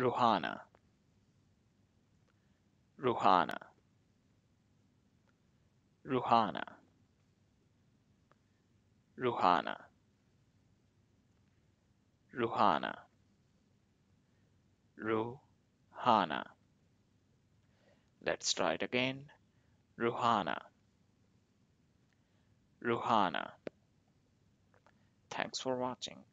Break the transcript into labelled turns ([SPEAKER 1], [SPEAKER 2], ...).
[SPEAKER 1] Ruhana Ruhana Ruhana Ruhana Ruhana Ruhana Let's try it again Ruhana Ruhana Thanks for watching